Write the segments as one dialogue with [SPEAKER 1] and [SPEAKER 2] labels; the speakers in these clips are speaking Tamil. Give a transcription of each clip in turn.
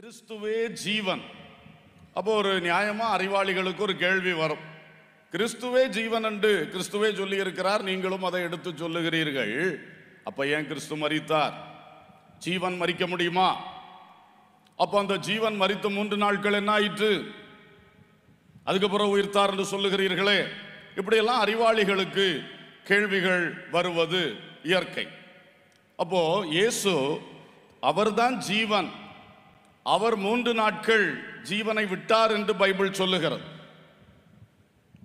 [SPEAKER 1] கிறிஸ்துவே ஜீவன் அப்போ ஒரு நியாயமா அறிவாளிகளுக்கு ஒரு கேள்வி வரும் கிறிஸ்துவே ஜீவன் என்று கிறிஸ்துவே சொல்லி இருக்கிறார் நீங்களும் அதை எடுத்து சொல்லுகிறீர்கள் அப்ப ஏன் கிறிஸ்து மறித்தார் ஜீவன் மறிக்க முடியுமா அப்போ அந்த ஜீவன் மறித்த மூன்று நாட்கள் என்ன ஆயிற்று அதுக்கப்புறம் உயிர்த்தார் என்று சொல்லுகிறீர்களே இப்படியெல்லாம் அறிவாளிகளுக்கு கேள்விகள் வருவது இயற்கை அப்போ இயேசு அவர்தான் ஜீவன் அவர் மூன்று நாட்கள் ஜீவனை விட்டார் என்று பைபிள் சொல்லுகிறது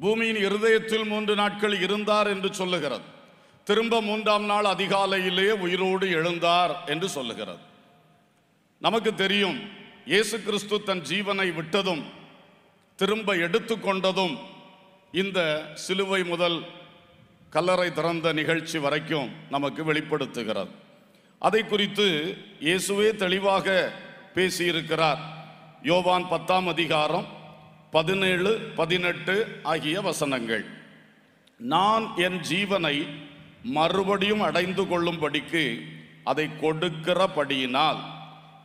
[SPEAKER 1] பூமியின் இருதயத்தில் மூன்று நாட்கள் இருந்தார் என்று சொல்லுகிறது திரும்ப மூன்றாம் நாள் அதிகாலையிலே உயிரோடு எழுந்தார் என்று சொல்லுகிறது நமக்கு தெரியும் இயேசு கிறிஸ்து தன் ஜீவனை விட்டதும் திரும்ப எடுத்து கொண்டதும் இந்த சிலுவை முதல் கல்லறை திறந்த நிகழ்ச்சி வரைக்கும் நமக்கு வெளிப்படுத்துகிறது அதை குறித்து இயேசுவே தெளிவாக பேசியிருக்கிறார் யோவான் பத்தாம் அதிகாரம் பதினேழு பதினெட்டு ஆகிய வசனங்கள் நான் என் ஜீவனை மறுபடியும் அடைந்து கொள்ளும்படிக்கு அதை கொடுக்கிறபடியினால்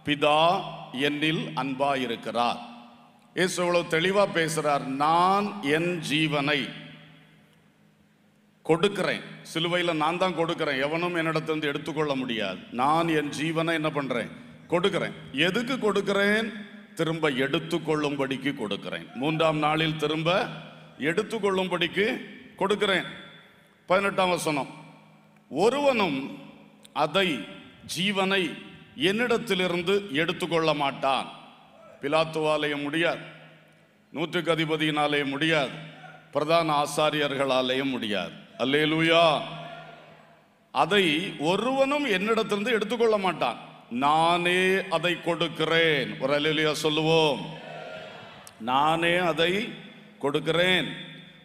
[SPEAKER 1] பிதா என்னில் அன்பாயிருக்கிறார் இயேசு இவ்வளவு தெளிவாக பேசுகிறார் நான் என் ஜீவனை கொடுக்கிறேன் சிலுவையில் நான் தான் கொடுக்கிறேன் எவனும் என்னிடத்திலிருந்து எடுத்துக்கொள்ள முடியாது நான் என் ஜீவனை என்ன பண்ணுறேன் கொடுக்கிறேன் எதுக்கு கொடுக்கிறேன் திரும்ப எடுத்துக்கொள்ளும்படிக்கு கொடுக்கிறேன் மூன்றாம் நாளில் திரும்ப எடுத்துக்கொள்ளும்படிக்கு கொடுக்கிறேன் பதினெட்டாம் வசனம் ஒருவனும் அதை ஜீவனை என்னிடத்திலிருந்து எடுத்துக்கொள்ள மாட்டான் பிலாத்துவாலேயே முடியாது நூற்றுக்கு அதிபதியினாலே முடியாது பிரதான ஆசாரியர்களாலேயே முடியாது அல்லேலூயா அதை ஒருவனும் என்னிடத்திலிருந்து எடுத்துக்கொள்ள மாட்டான் நானே அதை கொடுக்கிறேன் ஒரு அலிலியா சொல்லுவோம் நானே அதை கொடுக்கிறேன்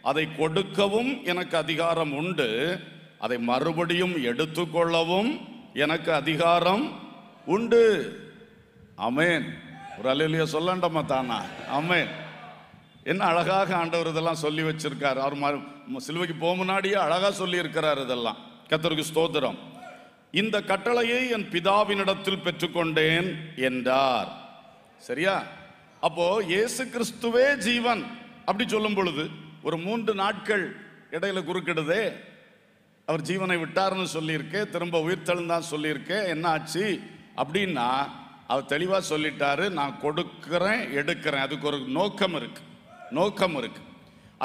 [SPEAKER 1] அதை கொடுக்கவும் எனக்கு அதிகாரம் உண்டு அதை மறுபடியும் எடுத்துக்கொள்ளவும் எனக்கு அதிகாரம் உண்டு அமேன் ஒரு அலிலியா சொல்லண்டம்மா தானா அமேன் என்ன அழகாக ஆண்டவர் இதெல்லாம் சொல்லி வச்சிருக்காரு அவர் சிலுவைக்கு போக முன்னாடியே அழகாக சொல்லி இருக்கிறார் இதெல்லாம் கத்தருக்கு ஸ்தோத்திரம் இந்த கட்டளையை என் பிதாவினிடத்தில் பெற்றுக்கொண்டேன் என்றார் சரியா அப்போ இயேசு கிறிஸ்துவே ஜீவன் அப்படி சொல்லும் பொழுது ஒரு மூன்று நாட்கள் இடையில குறுக்கிடுதே அவர் ஜீவனை விட்டார்னு சொல்லியிருக்கேன் திரும்ப உயிர்த்தெழுந்தான் சொல்லியிருக்கேன் என்ன ஆச்சு அப்படின்னா அவர் தெளிவாக சொல்லிட்டாரு நான் கொடுக்கிறேன் எடுக்கிறேன் அதுக்கு ஒரு நோக்கம் இருக்கு நோக்கம் இருக்கு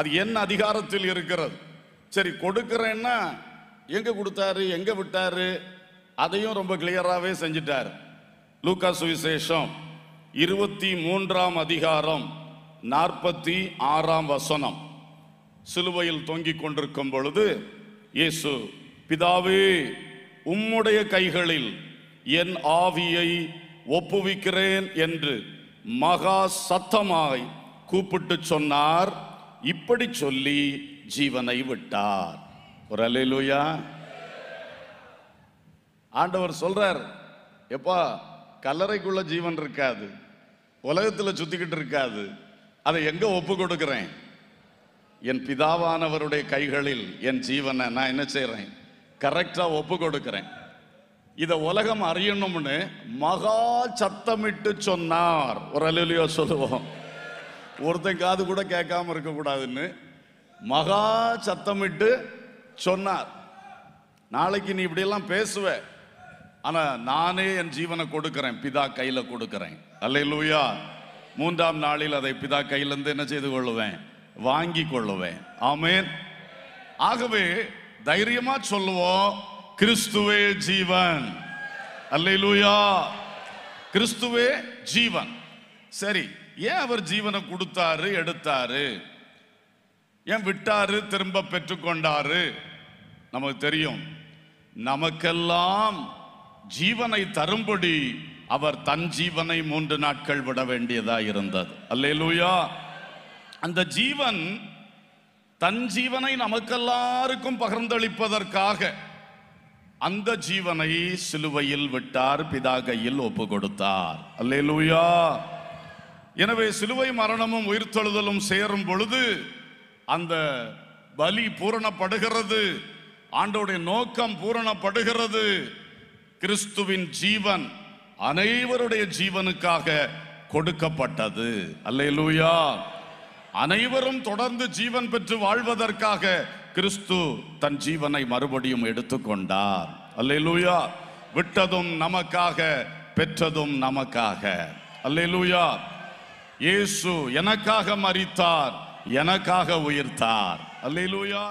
[SPEAKER 1] அது என்ன அதிகாரத்தில் இருக்கிறது சரி கொடுக்கிறேன்னா எங்கே கொடுத்தாரு எங்கே விட்டாரு அதையும் ரொம்ப கிளியராகவே செஞ்சிட்டார் லூகா சுவிசேஷம் இருபத்தி மூன்றாம் அதிகாரம் நாற்பத்தி ஆறாம் வசனம் சிலுவையில் தொங்கிக் கொண்டிருக்கும் பொழுது இயேசு பிதாவே உம்முடைய கைகளில் என் ஆவியை ஒப்புவிக்கிறேன் என்று மகா சத்தமாய் கூப்பிட்டு சொன்னார் இப்படி சொல்லி ஜீவனை விட்டார் ஒரு அலையிலுயா ஆண்டவர் சொல்றார் எப்பா கல்லறைக்குள்ள ஜீவன் இருக்காது உலகத்தில் சுத்திக்கிட்டு இருக்காது அதை எங்க ஒப்பு கொடுக்கிறேன் என் பிதாவானவருடைய கைகளில் என் ஜீவனை நான் என்ன செய்கிறேன் கரெக்டாக ஒப்பு கொடுக்கிறேன் இதை உலகம் அறியணும்னு மகா சத்தமிட்டு சொன்னார் ஒரு அலுவலியோ சொல்லுவோம் ஒருத்தன் காது கூட கேட்காம இருக்கக்கூடாதுன்னு மகா சத்தமிட்டு சொன்னார் நாளைக்கு நீ இப்படியெல்லாம் பேசுவேன் ஆனால் நானே என் ஜீவனை கொடுக்கிறேன் பிதா கையில் கொடுக்கிறேன் அல்ல லூயா மூன்றாம் நாளில் அதை பிதா கையிலேருந்து என்ன செய்து கொள்ளுவேன் வாங்கி கொள்ளுவேன் ஆமேன் ஆகவே தைரியமா சொல்லுவோம் கிறிஸ்துவே ஜீவன் லூயா கிறிஸ்துவே ஜீவன் சரி ஏன் அவர் ஜீவனை கொடுத்தாரு எடுத்தாரு ஏன் விட்டாரு திரும்ப பெற்றுக்கொண்டாரு நமக்கு தெரியும் நமக்கெல்லாம் ஜீவனை தரும்படி அவர் தன் ஜீவனை மூன்று நாட்கள் விட வேண்டியதா இருந்தது அல்லேலூயா அந்த ஜீவன் தன் ஜீவனை நமக்கெல்லாருக்கும் பகிர்ந்தளிப்பதற்காக அந்த ஜீவனை சிலுவையில் விட்டார் பிதாகையில் ஒப்பு கொடுத்தார் அல்லேலூயா எனவே சிலுவை மரணமும் உயிர்த்தொழுதலும் சேரும் பொழுது அந்த பலி பூரணப்படுகிறது ஆண்டோடைய நோக்கம் பூரணப்படுகிறது கிறிஸ்துவின் ஜீவன் அனைவருடைய ஜீவனுக்காக கொடுக்கப்பட்டது அல்லேலூயா அனைவரும் தொடர்ந்து ஜீவன் பெற்று வாழ்வதற்காக கிறிஸ்து தன் ஜீவனை மறுபடியும் எடுத்துக்கொண்டார் அல்லேலூயா விட்டதும் நமக்காக பெற்றதும் நமக்காக அல்லேலூயா இயேசு எனக்காக மறித்தார் எனக்காக உயிர்த்தார் அல்லேலூயா